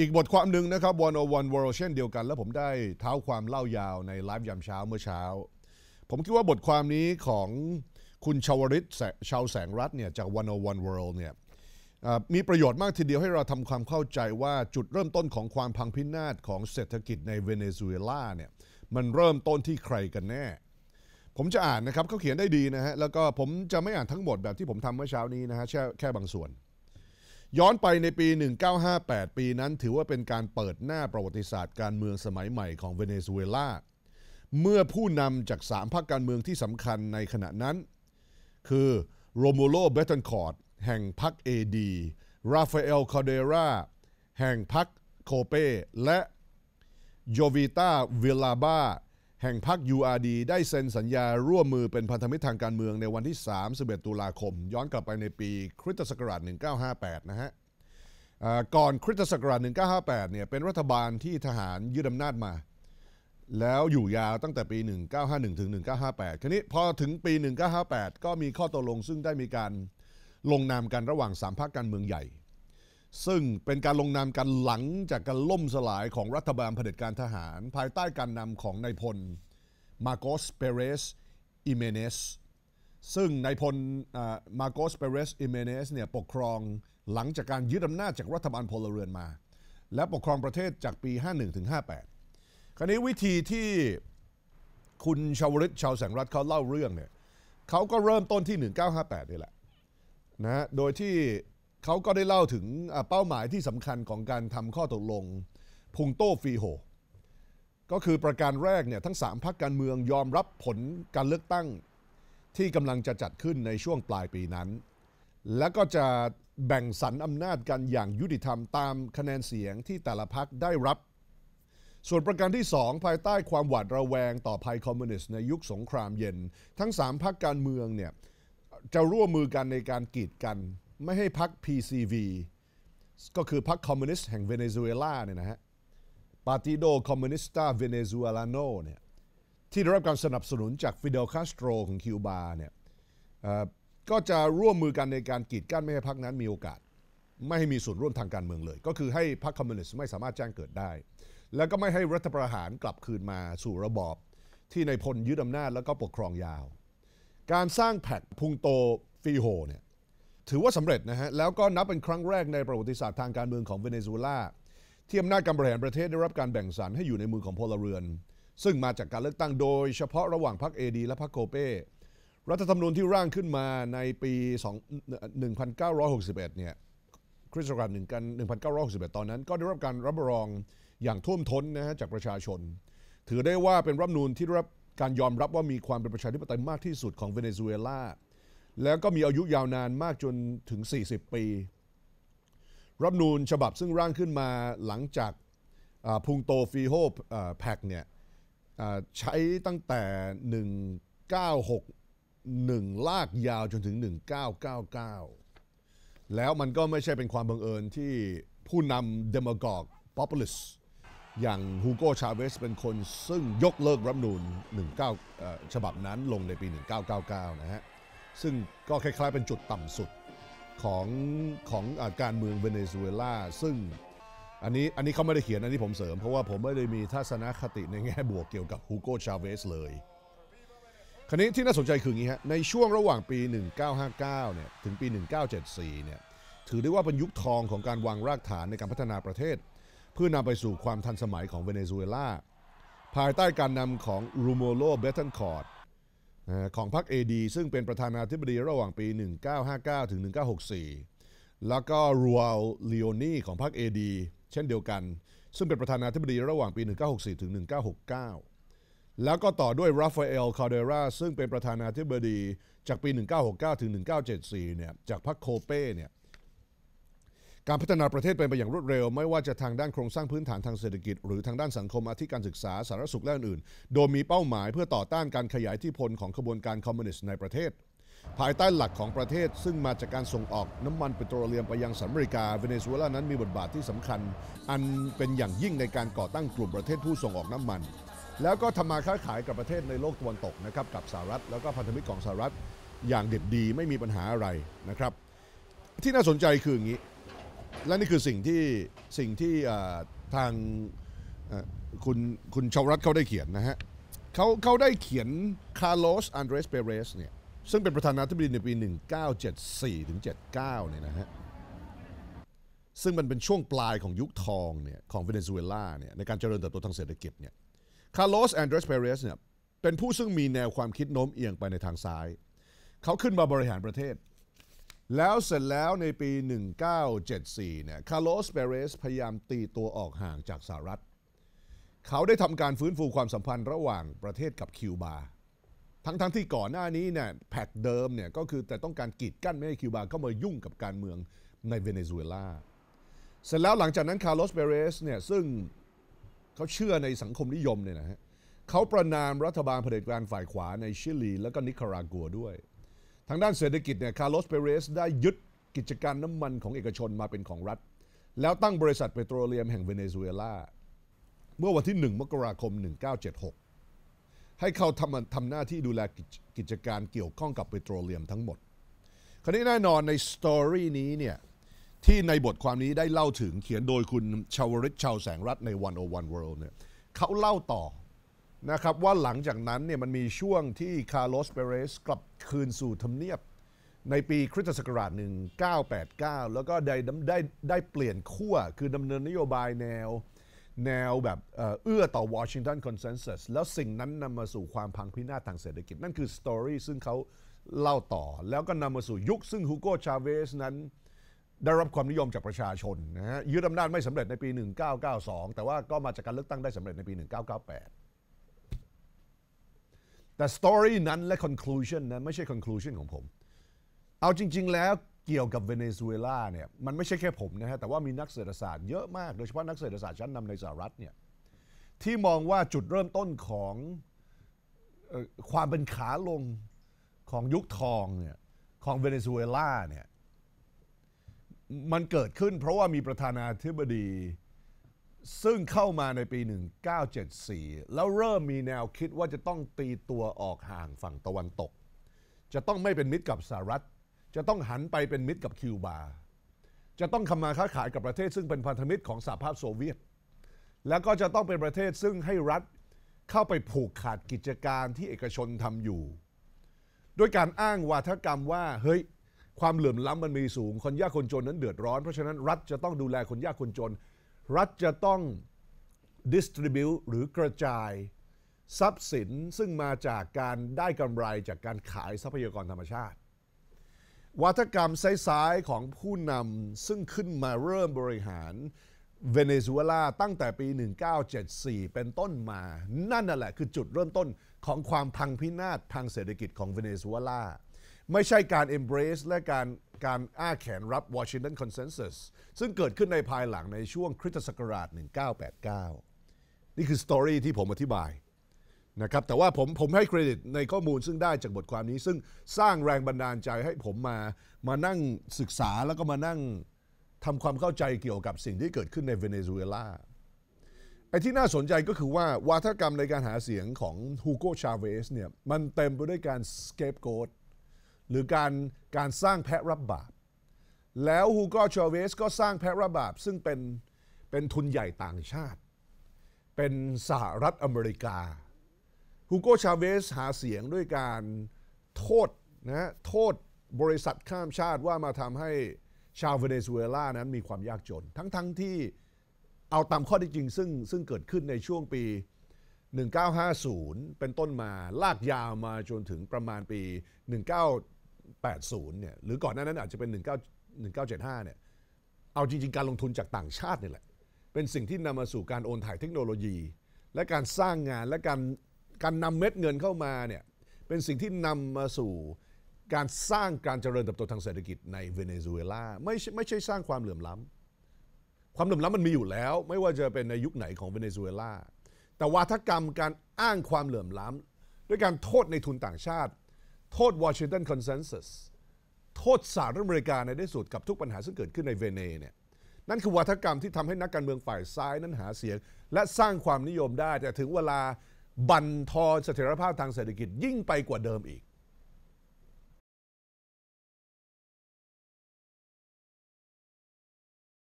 อีกบทความหนึ่งนะครับ One o น One World เช่นเดียวกัน แล้วผมได้เท้าความเล่ายาวในไลฟ์ยามเช้าเมื่อเช้า ผมคิดว่าบทความนี้ของคุณชาวริศชาวแสงรัฐเนี่ยจาก One o น One World เนี่ยมีประโยชน์มากทีเดียวให้เราทำความเข้าใจว่าจุดเริ่มต้นของความพังพินาศของเศรษฐกิจในเวเนซุเอลาเนี่ยมันเริ่มต้นที่ใครกันแน่ ผมจะอ่านนะครับเขาเขียนได้ดีนะฮะแล้วก็ผมจะไม่อ่านทั้งหมดแบบที่ผมทำเมื่อเช้านี้นะฮะแค่แค่บางส่วนย้อนไปในปี 1958 ปีนั้นถือว่าเป็นการเปิดหน้าประวัติศาสตร์การเมืองสมัยใหม่ของเวเนซุเอลา เมื่อผู้นำจากสามพรรคการเมืองที่สำคัญในขณะนั้น คือโรมูโลเบตันคอร์ดแห่งพรรคเอดีราฟาเอลคาเดราแห่งพรรคโคเปและโยวิต้าวิลาบาแห่งพรรค URD ได้เซ็นสัญญาร่วมมือเป็นพันธมิตรทางการเมืองในวันที่31ตุลาคม ย้อนกลับไปในปีคริสตศักราช1958นะฮะก่อนคริสตศักราช1958เนี่ยเป็นรัฐบาลที่ทหารยึดอำนาจมา แล้วอยู่ยาวตั้งแต่ปี 1951 ถึง 1958ครนี้พอถึงปี 1958 ก็มีข้อตกลงซึ่งได้มีการลงนามกันระหว่าง3พรรคการเมืองใหญ่ซึ่งเป็นการลงนามกันหลังจากการล่มสลายของรัฐบาลเผด็จการทหาร ภายใต้การนำของนายพลมาโกสเปเรสอิเมเนสซึ่งนายพลมาโกสเปเรสอิเมเนสเนี่ยปกครองหลังจากการยึดอำนาจจากรัฐบาลพลเรือนมา และปกครองประเทศจากปี 51 ถึง 58 คราวนี้วิธีที่คุณชาวริตชาวแสงรัฐเขาเล่าเรื่องเนี่ยเขาก็เริ่มต้นที่ 1958 นี่แหละนะโดยที่เขาก็ได้เล่าถึงเป้าหมายที่สำคัญของการทำข้อตกลงพุงโตฟีโฮ ก็คือประการแรกเนี่ยทั้ง 3 พักการเมืองยอมรับผลการเลือกตั้ง ที่กำลังจะจัดขึ้นในช่วงปลายปีนั้น แล้วก็จะแบ่งสรรอำนาจกันอย่างยุติธรรมตามคะแนนเสียงที่แต่ละพักได้รับ ส่วนประการที่ 2 ภายใต้ความหวาดระแวงต่อภัยคอมมิวนิสต์ในยุคสงครามเย็น ทั้ง 3พักการเมืองเนี่ยจะร่วมมือกันในการกีดกันไม่ให้พรรค PCV ก็คือพรรคคอมมิวนิสต์แห่งเวเนซุเอลาเนี่ยนะฮะ ปาติโดคอมมิวนิสตาเวเนซุเอลาโนเนี่ยที่ได้รับการสนับสนุนจากฟิเดลคาสโตรของคิวบาเนี่ยก็จะร่วมมือกันในการกีดกั้นไม่ให้พรรคนั้นมีโอกาส ไม่ให้มีส่วนร่วมทางการเมืองเลย ก็คือให้พรรคคอมมิวนิสต์ไม่สามารถแจ้งเกิดได้ แล้วก็ไม่ให้รัฐประหารกลับคืนมาสู่ระบอบที่ในพลยึดอำนาจแล้วก็ปกครองยาว การสร้างแพคพุงโตฟีโฮเนี่ยถือว่าสำเร็จนะฮะ แล้วก็นับเป็นครั้งแรกในประวัติศาสตร์ทางการเมืองของเวเนซุเอลาที่อำนาจการบริหารประเทศได้รับการแบ่งสรรให้อยู่ในมือของพลเรือน ซึ่งมาจากการเลือกตั้งโดยเฉพาะระหว่างพรรคเอดีและพรรคโกเป้รัฐธรรมนูญที่ร่างขึ้นมาในปี 1961 เนี่ยคริสตศักราช1961 ตอนนั้นก็ได้รับการรับรองอย่างท่วมท้นนะฮะจากประชาชนถือได้ว่าเป็นรัฐธรรมนูญที่ได้รับการยอมรับว่ามีความเป็นประชาธิปไตยมากที่สุดของเวเนซุเอลาแล้วก็มีอายุยาวนานมากจนถึง 40 ปี รัฐนูญฉบับซึ่งร่างขึ้นมาหลังจากพุงโตฟีโฮแพกเนี่ยใช้ตั้งแต่ 1961ลากยาวจนถึง 1999 แล้วมันก็ไม่ใช่เป็นความบังเอิญที่ผู้นำเดโมกอกป๊อปปลิสอย่างฮูโกชาเวสเป็นคนซึ่งยกเลิกรัฐนูน19ฉบับนั้นลงในปี 1999นะฮะซึ่งก็คล้ายๆเป็นจุดต่ำสุดของของอการเมืองเวเนซุเอลา ซึ่งอันนี้อันนี้เขาไม่ได้เขียนอันนี้ผมเสริมเพราะว่าผมไม่ได้มีทัศนคติในแง่บวกเกี่ยวกับฮูโกชาเวสเลยคราวนี้ที่น่าสนใจคืออย่างนี้ฮะในช่วงระหว่างปี 1959 เนี่ยถึงปี 1974 เนี่ยถือได้ว่าเป็นยุคทองของการวางรากฐานในการพัฒนาประเทศ เพื่อนำไปสู่ความทันสมัยของเวเนซุเอลาภายใต้การนำของรูโมโลเบตันคอร์ดของพรรคเอดีซึ่งเป็นประธานาธิบดีระหว่างปี 1959ถึง1964 แล้วก็รัวลิีโอนีของพรรคเอดีเช่นเดียวกัน ซึ่งเป็นประธานาธิบดีระหว่างปี 1964ถึง1969 แล้วก็ต่อด้วยราฟาเอลคาเดราซึ่งเป็นประธานาธิบดีจากปี 1969ถึง1974 เนี่ยจากพรรคโคเป้เนี่ยการพัฒนาประเทศไปอย่างรวดเร็ว ไม่ว่าจะทางด้านโครงสร้างพื้นฐานทางเศรษฐกิจหรือทางด้านสังคม อาทิการศึกษาสารสุขและอื่นๆ โดยมีเป้าหมายเพื่อต่อต้านการขยายที่พลของขบวนการคอมมิวนิสต์ในประเทศ ภายใต้หลักของประเทศซึ่งมาจากการส่งออกน้ำมันเปโตรเลียมไปยังสหรัฐอเมริกา เวเนซุเอลานั้นมีบทบาทที่สำคัญ อันเป็นอย่างยิ่งในการก่อตั้งกลุ่มประเทศผู้ส่งออกน้ำมัน แล้วก็ทำมาค้าขายกับประเทศในโลกตะวันตกนะครับกับสหรัฐแล้วก็พันธมิตรของสหรัฐ อย่างเด็ดดีไม่มีปัญหาอะไรนะครับ ที่น่าสนใจคืออย่างนี้และนี่คือสิ่งที่สิ่งที่ทางคุณคุณชาวรัฐเขาได้เขียนนะฮะเขาเขาได้เขียนคาร์ลอสอันเดรสเปเรสเนี่ยซึ่งเป็นประธานาธิบดีในปี 1974ถึง79เนี่ยนะฮะซึ่งมันเป็นช่วงปลายของยุคทองเนี่ยของเวเนซุเอลาเนี่ยในการเจริญเติบโตทางเศรษฐกิจเนี่ยคาร์ลอสแอนเดรสเปเรสเนี่ยเป็นผู้ซึ่งมีแนวความคิดโน้มเอียงไปในทางซ้ายเขาขึ้นมาบริหารประเทศแล้วเสร็จแล้วในปี 1974 เนี่ย คาร์ลอสเปเรส พยายามตีตัวออกห่างจากสหรัฐ เขาได้ทำการฟื้นฟูความสัมพันธ์ระหว่างประเทศกับคิวบา ทั้งๆทที่ก่อนหน้านี้เนี่ย แพกเดิมเนี่ย ก็คือแต่ต้องการกีดกั้นไม่ให้คิวบา เข้ามายุ่งกับการเมืองในเวเนซุเอลา เสร็จแล้วหลังจากนั้นคาร์ลอสเปเรส เนี่ย ซึ่งเขาเชื่อในสังคมนิยมเนี่ยนะฮะ เขาประนามรัฐบาลเผด็จการฝ่ายขวาในชิลี และก็นิคารากัวด้วยทางด้านเศรษฐกิจเนี่ยคาร์ลอสเปเรส ได้ยึดกิจการน้ำมันของเอกชนมาเป็นของรัฐ แล้วตั้งบริษัทเปโตรเลียมแห่งเวเนซุเอลา เมื่อวันที่ 1 มกราคม 1976 ให้เขาทำทำหน้าที่ดูแลกิจการเกี่ยวข้องกับเปโตรเลียมทั้งหมด คราวนี้แน่นอนในสตอรี่นี้เนี่ยที่ในบทความนี้ได้เล่าถึงเขียนโดยคุณชาวริชชาวแสงรัตใน101 World เนี่ยเขาเล่าต่อนะครับว่าหลังจากนั้นเนี่ยมันมีช่วงที่คาร์ลอสเปเรสกลับคืนสู่ทำเนียบในปีคริสตศักราช 1989 แล้วก็ได้ได้ได้เปลี่ยนขั้วคือดำเนินนโยบายแนวแนวแบบเอื้อต่อวอชิงตันคอนเซนแซสแล้วสิ่งนั้นนำมาสู่ความพังพินาศทางเศรษฐกิจ นั่นคือสตอรี่ซึ่งเขาเล่าต่อ แล้วก็นำมาสู่ยุคซึ่งฮูโกชาเวสนั้นได้รับความนิยมจากประชาชนนะฮะยึดอำนาจไม่สำเร็จในปี1992แต่ว่าก็มาจากการเลือกตั้งได้สำเร็จในปี 1998แต่สตอรี่นั้นและคอนคลูชันนั้นไม่ใช่คอนคลูชันของผม เอาจริง ๆ แล้วเกี่ยวกับเวเนซุเอลาเนี่ยมันไม่ใช่แค่ผมนะฮะแต่ว่ามีนักเศรษฐศาสตร์เยอะมากโดยเฉพาะนักเศรษฐศาสตร์ชั้นนำในสหรัฐเนี่ยที่มองว่าจุดเริ่มต้นของความเป็นขาลงของยุคทองเนี่ยของเวเนซุเอลาเนี่ยมันเกิดขึ้นเพราะว่ามีประธานาธิบดีซึ่งเข้ามาในปี1974 แล้วเริ่มมีแนวคิดว่าจะต้องตีตัวออกห่างฝั่งตะวันตก จะต้องไม่เป็นมิตรกับสหรัฐ จะต้องหันไปเป็นมิตรกับคิวบาจะต้องคำมาค้าขายกับประเทศซึ่งเป็นพันธมิตรของสหภาพโซเวียต แล้วก็จะต้องเป็นประเทศซึ่งให้รัฐเข้าไปผูกขาดกิจการที่เอกชนทำอยู่ด้วยการอ้างวาทกรรมว่าเฮ้ย ความเหลื่อมล้ำมันมีสูงคนยากคนจนนั้นเดือดร้อน เพราะฉะนั้นรัฐจะต้องดูแลคนยากคนจนรัฐจะต้องดิสตริบิวหรือกระจายทรัพย์สินซึ่งมาจากการได้กำไรจากการขายทรัพยากรธรรมชาติ วัฒกรรมซ้ายๆของผู้นำซึ่งขึ้นมาเริ่มบริหารเวเนซุเอลา ตั้งแต่ปี 1974 เป็นต้นมา นั่นน่ะแหละ คือจุดเริ่มต้นของความพังพินาศทางเศรษฐกิจของเวเนซุเอลา ไม่ใช่การ embrace และการการอ้าแขนรับวอชิงตันคอนเซนแซสซึ่งเกิดขึ้นในภายหลังในช่วงคริสตศักราช 1989 นี่คือสตอรี่ที่ผมอธิบายนะครับแต่ว่าผมผมให้เครดิตในข้อมูลซึ่งได้จากบทความนี้ ซึ่งสร้างแรงบันดาลใจให้ผมมามานั่งศึกษาแล้วก็มานั่งทำความเข้าใจเกี่ยวกับสิ่งที่เกิดขึ้นในเวเนซุเอลาไอ้ที่น่าสนใจก็คือว่าวาทกรรมในการหาเสียงของฮูโกชาเวสเนี่ยมันเต็มไปด้วยการสเกปโกดหรือการการสร้างแพะรับบาป แล้วฮูโกชอเวสก็สร้างแพะรับบาป ซึ่งเป็นเป็นทุนใหญ่ต่างชาติ เป็นสหรัฐอเมริกาฮูโกชาเวส หาเสียงด้วยการโทษนะโทษบริษัทข้ามชาติว่ามาทำให้ชาวเวเนซุเอลานั้นมีความยากจน ทั้งๆทที่เอาตามข้อที่จริงซึ่งซึ่งเกิดขึ้นในช่วงปี 1950 เป็นต้นมา ลากยาวมาจนถึงประมาณปี 19 80เนี่ยหรือก่อนหน้านั้นอาจจะเป็น 19 1975เนี่ยเอาจริงๆ การลงทุนจากต่างชาตินี่แหละเป็นสิ่งที่นำมาสู่การโอนถ่ายเทคโนโลยี และการสร้างงานและการการนำเม็ดเงินเข้ามาเนี่ยเป็นสิ่งที่นำมาสู่การสร้างการเจริญเติบโตทางเศรษฐกิจในเวเนซุเอลาไม่ไม่ใช่สร้างความเหลื่อมล้ำความเหลื่อมล้ำมันมีอยู่แล้วไม่ว่าจะเป็นในยุคไหนของเวเนซุเอลาแต่วาทกรรมการอ้างความเหลื่อมล้ำด้วยการโทษในทุนต่างชาติโทษวอชิงตันคอนเซนแซสโทษสหรัฐอเมริกาในที่สุดกับทุกปัญหาที่เกิดขึ้นในเวเนเนี่ยนั่นคือวัฒกรรมที่ทำให้นักการเมืองฝ่ายซ้ายนั้นหาเสียง และสร้างความนิยมได้ แต่ถึงเวลาบั่นทอนเสถียรภาพทางเศรษฐกิจยิ่งไปกว่าเดิมอีก